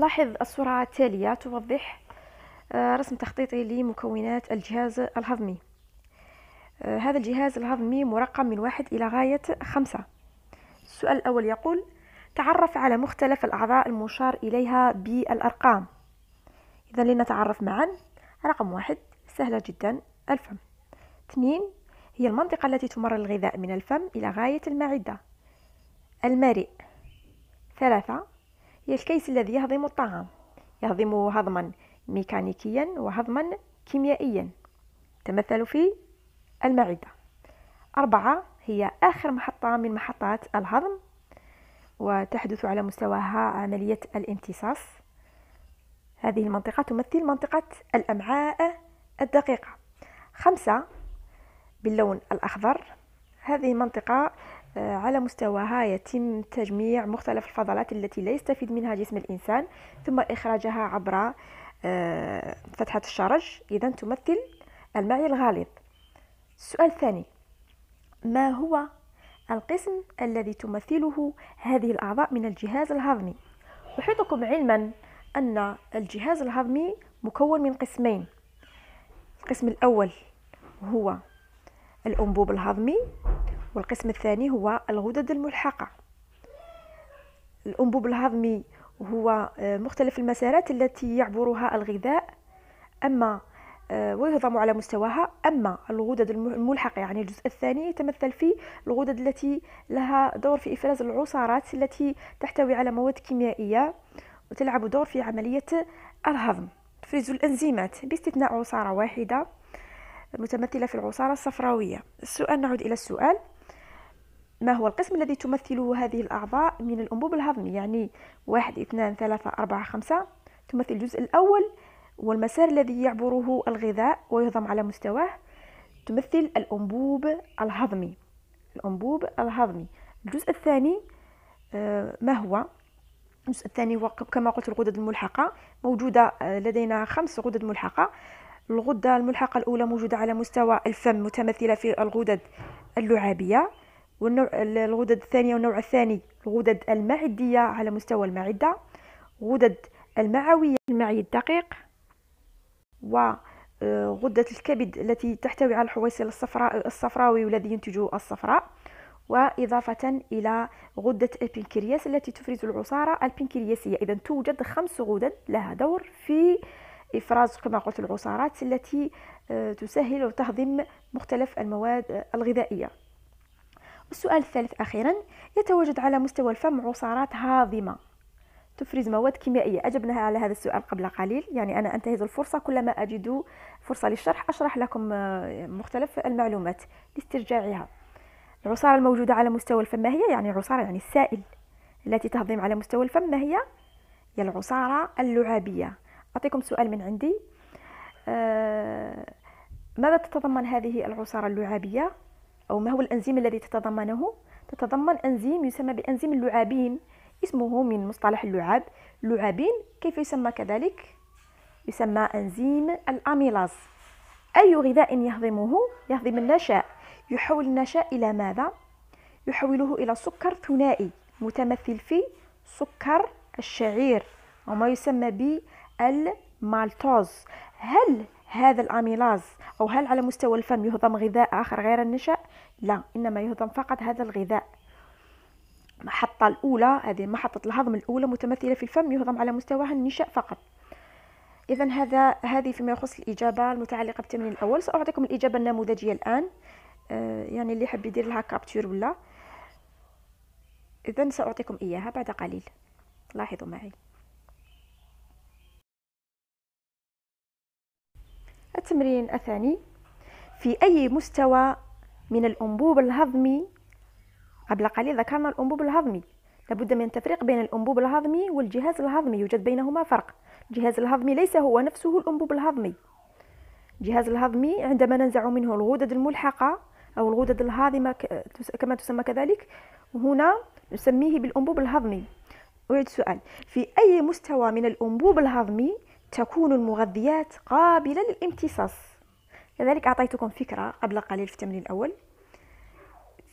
لاحظ الصورة التالية توضح آه، رسم تخطيطي لمكونات الجهاز الهضمي آه، هذا الجهاز الهضمي مرقم من واحد إلى غاية خمسة السؤال الأول يقول تعرف على مختلف الأعضاء المشار إليها بالأرقام إذا لنتعرف معا رقم واحد سهلة جدا الفم اثنين هي المنطقة التي تمر الغذاء من الفم إلى غاية المعدة المريء ثلاثة هي الكيس الذي يهضم الطعام يهضم هضما ميكانيكيا وهضما كيميائيا تمثل في المعدة أربعة هي آخر محطة من محطات الهضم وتحدث على مستواها عملية الامتصاص هذه المنطقة تمثل منطقة الأمعاء الدقيقة خمسة باللون الأخضر هذه المنطقة آه، على مستواها يتم تجميع مختلف الفضلات التي لا يستفيد منها جسم الإنسان ثم إخراجها عبر آه، فتحة الشرج إذا تمثل المعي الغليظ السؤال الثاني ما هو القسم الذي تمثله هذه الأعضاء من الجهاز الهضمي أحيطكم علما أن الجهاز الهضمي مكون من قسمين القسم الأول هو الأنبوب الهضمي والقسم الثاني هو الغدد الملحقة الأنبوب الهضمي هو آه، مختلف المسارات التي يعبرها الغذاء أما آه، ويهضم على مستواها أما الغدد الملحقة يعني الجزء الثاني يتمثل في الغدد التي لها دور في إفراز العصارات التي تحتوي على مواد كيميائية وتلعب دور في عملية الهضم تفرز الأنزيمات باستثناء عصارة واحدة متمثلة في العصارة الصفراوية السؤال نعود إلى السؤال ما هو القسم الذي تمثله هذه الأعضاء من الأنبوب الهضمي يعني واحد اثنان ثلاثة أربعة خمسة تمثل الجزء الأول والمسار الذي يعبره الغذاء ويهضم على مستواه تمثل الأنبوب الهضمي الأنبوب الهضمي الجزء الثاني آه، ما هو الجزء الثاني هو كما قلت الغدد الملحقة موجودة آه، لدينا خمس غدد ملحقة الغدة الملحقة الأولى موجودة على مستوى الفم متمثلة في الغدد اللعابية والنوع الغدد الثانية والنوع الثاني الغدد المعدية على مستوى المعدة غدد المعوية المعي الدقيق وغدة آه، الكبد التي تحتوي على الحويصل الصفراء الصفراوي والذي ينتج الصفراء وإضافة إلى غدة البنكرياس التي تفرز العصارة البنكرياسية إذا توجد خمس غدد لها دور في إفراز كما قلت العصارات التي آه، تسهل وتهضم مختلف المواد آه، الغذائية السؤال الثالث أخيرا يتواجد على مستوى الفم عصارات هاضمة تفرز مواد كيميائية أجبنا على هذا السؤال قبل قليل يعني أنا أنتهز الفرصة كلما أجد فرصة للشرح أشرح لكم آه، مختلف المعلومات لاسترجاعها العصارة الموجودة على مستوى الفم ما هي يعني عصاره يعني السائل التي تهضم على مستوى الفم ما هي هي العصارة اللعابية أعطيكم سؤال من عندي آه، ماذا تتضمن هذه العصارة اللعابية أو ما هو الأنزيم الذي تتضمنه تتضمن أنزيم يسمى بأنزيم اللعابين اسمه من مصطلح اللعاب لعابين كيف يسمى كذلك يسمى أنزيم الأميلاز أي غذاء يهضمه يهضم النشاء يحول النشاء إلى ماذا؟ يحوله إلى سكر ثنائي متمثل في سكر الشعير أو ما يسمى بالمالتوز هل هذا الأميلاز أو هل على مستوى الفم يهضم غذاء آخر غير النشاء؟ لا إنما يهضم فقط هذا الغذاء المحطة الأولى هذه محطة الهضم الأولى متمثلة في الفم يهضم على مستواها النشاء فقط إذا هذا هذه فيما يخص الإجابة المتعلقة بالتمرين الأول سأعطيكم الإجابة النموذجية الآن آه يعني اللي حاب يدير لها كابتشور ولا إذا سأعطيكم إياها بعد قليل لاحظوا معي التمرين الثاني في أي مستوى من الأنبوب الهضمي قبل قليل ذكرنا الأنبوب الهضمي لابد من تفريق بين الأنبوب الهضمي والجهاز الهضمي يوجد بينهما فرق الجهاز الهضمي ليس هو نفسه الأنبوب الهضمي الجهاز الهضمي عندما ننزع منه الغدد الملحقة أو الغدد الهاضمة كما تسمى كذلك هنا نسميه بالأنبوب الهضمي أريد سؤال في أي مستوى من الأنبوب الهضمي تكون المغذيات قابلة للامتصاص كذلك أعطيتكم فكرة قبل قليل في التمرين الأول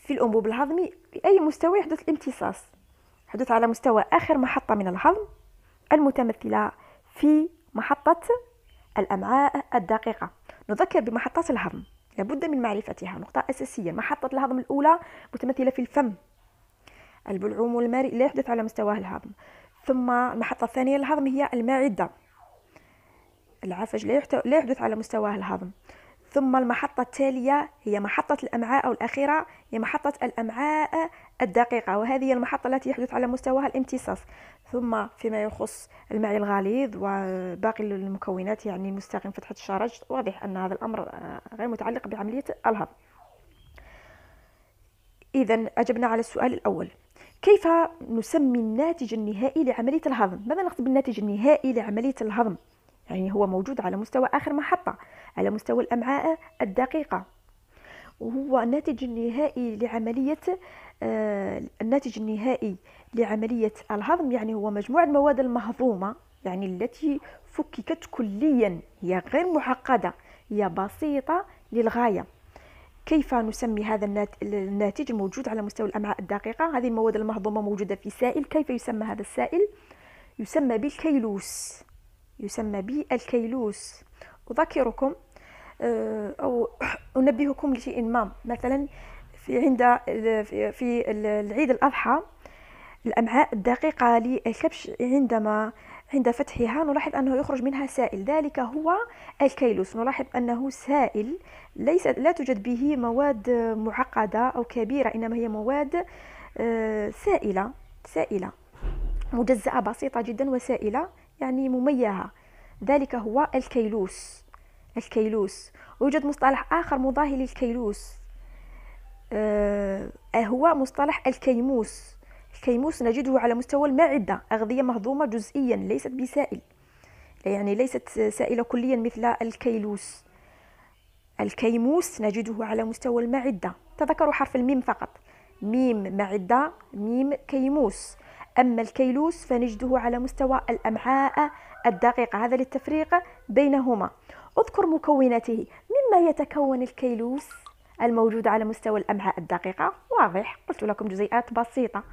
في الأنبوب الهضمي في أي مستوى يحدث الامتصاص يحدث على مستوى آخر محطة من الهضم المتمثلة في محطة الأمعاء الدقيقة نذكر بمحطات الهضم لابد من معرفتها نقطة أساسية محطة الهضم الأولى متمثلة في الفم البلعوم والمريء لا يحدث على مستواه الهضم ثم المحطة الثانية الهضم هي المعدة العفج لا يحدث على مستواه الهضم ثم المحطة التالية هي محطة الأمعاء أو الأخيرة هي محطة الأمعاء الدقيقة وهذه هي المحطة التي يحدث على مستواها الامتصاص ثم فيما يخص المعي الغليظ وباقي المكونات يعني المستخدم فتحة الشرج واضح أن هذا الأمر آه، غير متعلق بعملية الهضم إذا أجبنا على السؤال الأول كيف نسمي الناتج النهائي لعملية الهضم؟ ماذا نقصد بالناتج النهائي لعملية الهضم؟ يعني هو موجود على مستوى آخر محطة على مستوى الأمعاء الدقيقة وهو الناتج النهائي لعملية آه الناتج النهائي لعملية الهضم يعني هو مجموع المواد المهضومة يعني التي فككت كليا هي غير معقدة هي بسيطة للغاية كيف نسمي هذا الناتج الموجود على مستوى الأمعاء الدقيقة هذه المواد المهضومة موجودة في سائل كيف يسمى هذا السائل يسمى بالكيلوس يسمى بالكيلوس أذكركم آه، أو أنبهكم لشيء ما مثلا في عند في العيد الأضحى الأمعاء الدقيقة للكبش عندما عند فتحها نلاحظ أنه يخرج منها سائل ذلك هو الكيلوس نلاحظ أنه سائل ليس لا توجد به مواد معقدة أو كبيرة إنما هي مواد آه، سائلة سائلة مجزأة بسيطة جدا وسائلة يعني مميهة ذلك هو الكيلوس الكيلوس ويوجد مصطلح آخر مضاهي للكيلوس آه هو مصطلح الكيموس الكيموس نجده على مستوى المعدة أغذية مهضومة جزئيا ليست بسائل يعني ليست سائلة كليا مثل الكيلوس الكيموس نجده على مستوى المعدة تذكروا حرف الميم فقط ميم معدة ميم كيموس أما الكيلوس فنجده على مستوى الأمعاء الدقيقة هذا للتفريق بينهما اذكر مكوناته مما يتكون الكيلوس الموجود على مستوى الأمعاء الدقيقة واضح قلت لكم جزيئات بسيطة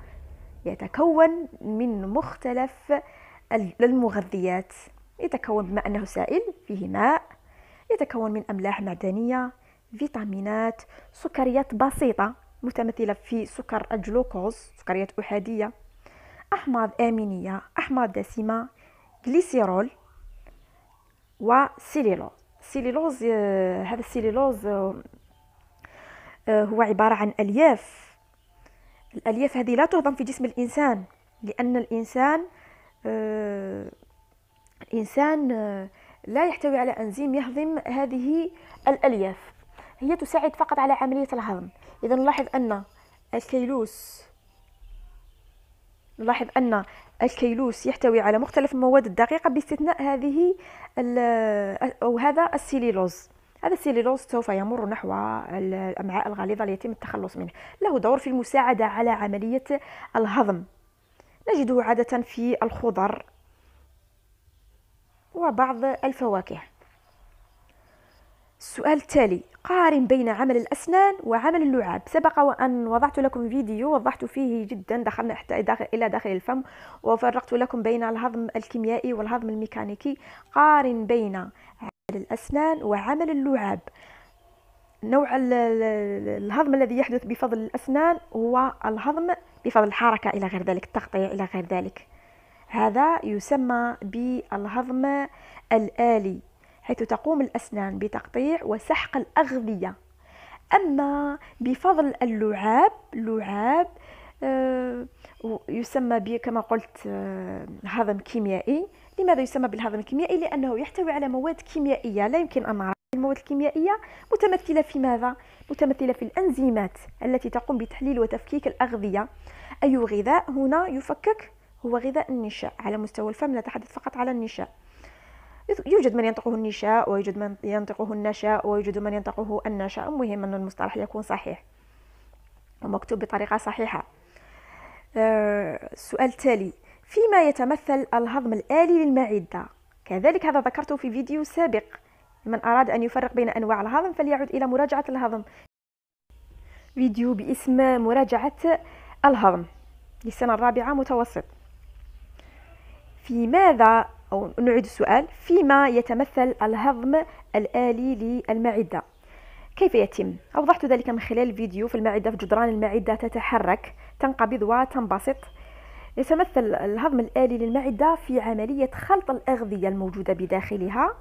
يتكون من مختلف المغذيات يتكون بما أنه سائل فيه ماء يتكون من أملاح معدنية فيتامينات سكريات بسيطة متمثلة في سكر الجلوكوز سكريات أحادية أحماض آمينية أحماض دسمة و وسيليلوز سيليلوز آه، هذا السيليلوز آه، آه، هو عبارة عن ألياف الألياف هذه لا تهضم في جسم الإنسان لأن الإنسان الإنسان لا يحتوي على أنزيم يهضم هذه الألياف هي تساعد فقط على عملية الهضم إذا نلاحظ أن الكيلوس نلاحظ أن الكيلوس يحتوي على مختلف المواد الدقيقة باستثناء هذه أو هذا السيليلوز هذا السيليلوز سوف يمر نحو الأمعاء الغليظة ليتم التخلص منه له دور في المساعدة على عملية الهضم نجده عادة في الخضر وبعض الفواكه السؤال التالي قارن بين عمل الأسنان وعمل اللعاب سبق وأن وضعت لكم فيديو وضحت فيه جدا دخلنا حتى داخل إلى داخل الفم وفرقت لكم بين الهضم الكيميائي والهضم الميكانيكي قارن بين عمل الأسنان وعمل اللعاب نوع الهضم الذي يحدث بفضل الأسنان هو الهضم بفضل الحركة إلى غير ذلك التغطية إلى غير ذلك هذا يسمى بالهضم الآلي حيث تقوم الأسنان بتقطيع وسحق الأغذية أما بفضل اللعاب لعاب آه، يسمى كما قلت آه، هضم كيميائي لماذا يسمى بالهضم الكيميائي لأنه يحتوي على مواد كيميائية لا يمكن أن نعرف المواد الكيميائية متمثلة في ماذا؟ متمثلة في الأنزيمات التي تقوم بتحليل وتفكيك الأغذية أي غذاء هنا يفكك هو غذاء النشاء على مستوى الفم نتحدث فقط على النشاء يوجد من ينطقه النشاء ويوجد من ينطقه النشاء ويوجد من ينطقه النشاء المهم أن المصطلح يكون صحيح ومكتوب بطريقة صحيحة السؤال آه، التالي فيما يتمثل الهضم الآلي للمعدة كذلك هذا ذكرته في فيديو سابق من أراد أن يفرق بين أنواع الهضم فليعد إلى مراجعة الهضم فيديو باسم مراجعة الهضم للسنة الرابعة متوسط في ماذا أو نعيد السؤال فيما يتمثل الهضم الآلي للمعدة كيف يتم؟ أوضحت ذلك من خلال فيديو في المعدة في جدران المعدة تتحرك تنقبض وتنبسط يتمثل الهضم الآلي للمعدة في عملية خلط الأغذية الموجودة بداخلها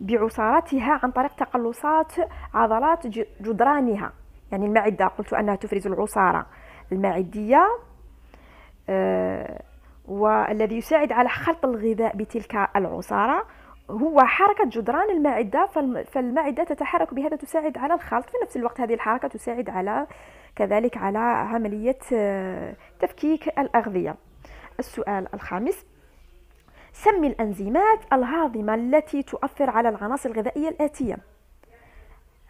بعصارتها عن طريق تقلصات عضلات جدرانها يعني المعدة قلت أنها تفرز العصارة المعدية آه والذي يساعد على خلط الغذاء بتلك العصارة هو حركة جدران المعدة فالمعدة تتحرك بهذا تساعد على الخلط في نفس الوقت هذه الحركة تساعد على كذلك على عملية آه، تفكيك الأغذية السؤال الخامس سمي الأنزيمات الهاضمة التي تؤثر على العناصر الغذائية الآتية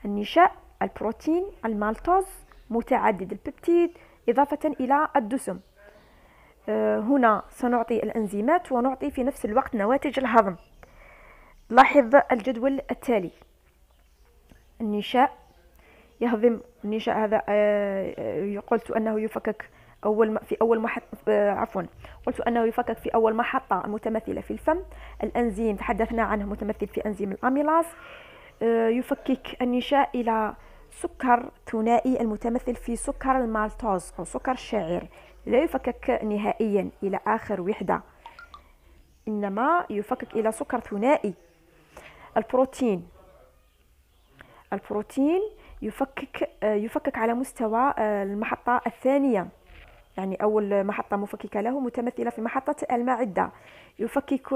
النشاء البروتين المالتوز متعدد الببتيد إضافة إلى الدسم آه، هنا سنعطي الأنزيمات ونعطي في نفس الوقت نواتج الهضم لاحظ الجدول التالي النشاء يهضم النشاء هذا آه، آه، قلت أنه يفكك أول في أول محط عفوا قلت أنه يفكك في أول محطة متمثلة في الفم الأنزيم تحدثنا عنه متمثل في أنزيم الأميلاز يفكك النشاء إلى سكر ثنائي المتمثل في سكر المالتوز أو سكر الشعير لا يفكك نهائيا إلى آخر وحدة إنما يفكك إلى سكر ثنائي البروتين البروتين يفكك يفكك على مستوى آه، المحطة الثانية يعني أول محطة مفككة له متمثلة في محطة المعدة يفكك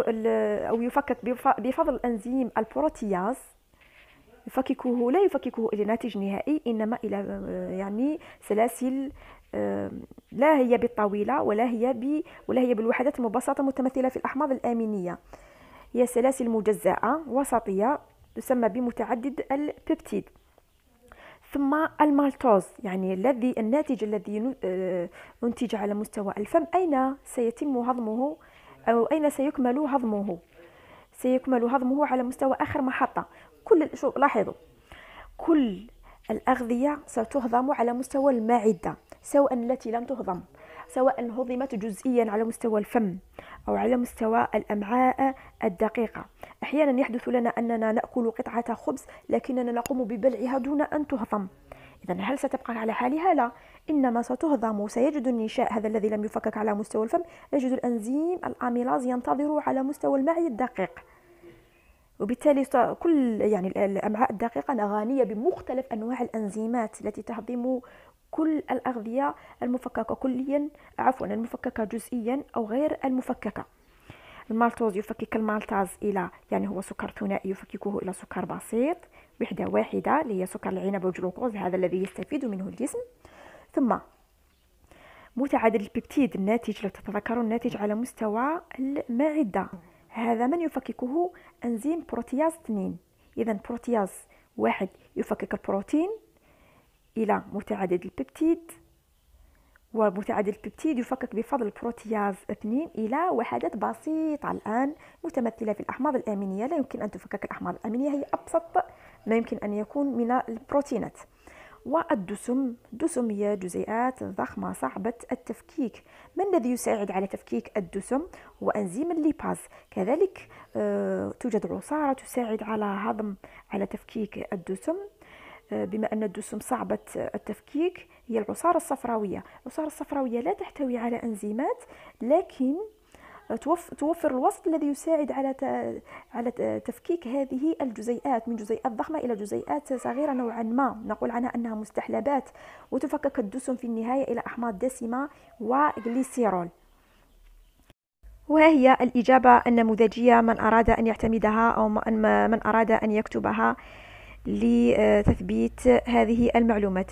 أو يفكك بفضل انزيم البروتياز يفككه لا يفككه إلى ناتج نهائي إنما إلى آه، يعني سلاسل لا هي بالطويلة ولا هي ب... ولا هي بالوحدات المبسطة المتمثلة في الأحماض الآمينية هي سلاسل مجزأة وسطية تسمى بمتعدد البيبتيد ثم المالتوز يعني الذي الناتج الذي آه، أنتج على مستوى الفم أين سيتم هضمه أو أين سيكمل هضمه سيكمل هضمه على مستوى آخر محطة كل شو لاحظوا كل الأغذية ستهضم على مستوى المعدة سواء التي لم تهضم سواء هضمت جزئيا على مستوى الفم أو على مستوى الأمعاء الدقيقة أحيانا يحدث لنا أننا نأكل قطعة خبز لكننا نقوم ببلعها دون أن تهضم إذا هل ستبقى على حالها؟ لا إنما ستهضم وسيجد النشاء هذا الذي لم يفكك على مستوى الفم يجد الأنزيم الأميلاز ينتظر على مستوى المعي الدقيق وبالتالي كل يعني الامعاء الدقيقه غنيه بمختلف انواع الانزيمات التي تهضم كل الاغذيه المفككه كليا عفوا المفككه جزئيا او غير المفككه المالتوز يفكك المالتاز الى يعني هو سكر ثنائي يفككه الى سكر بسيط وحده واحده اللي هي سكر العنب والجلوكوز هذا الذي يستفيد منه الجسم ثم متعدد البيبتيد الناتج لو تتذكروا الناتج على مستوى المعده هذا من يفككه أنزيم بروتياز 2 إذا بروتياز واحد يفكك البروتين إلى متعدد البيبتيد ومتعدد البيبتيد يفكك بفضل بروتياز 2 إلى وحدات بسيطة الآن متمثلة في الأحماض الأمينية لا يمكن أن تفكك الأحماض الأمينية هي أبسط ما يمكن أن يكون من البروتينات والدسم الدسم هي جزيئات ضخمة صعبة التفكيك ما الذي يساعد على تفكيك الدسم هو أنزيم الليباز كذلك آه، توجد عصارة تساعد على هضم على تفكيك الدسم آه، بما أن الدسم صعبة التفكيك هي العصارة الصفراوية العصارة الصفراوية لا تحتوي على أنزيمات لكن توفر الوسط الذي يساعد على على تفكيك هذه الجزيئات من جزيئات ضخمه الى جزيئات صغيره نوعا ما نقول عنها انها مستحلبات وتفكك الدسم في النهايه الى احماض دسمه وغليسيرول وهي الإجابة النموذجية من أراد أن يعتمدها أو من أراد أن يكتبها لتثبيت هذه المعلومات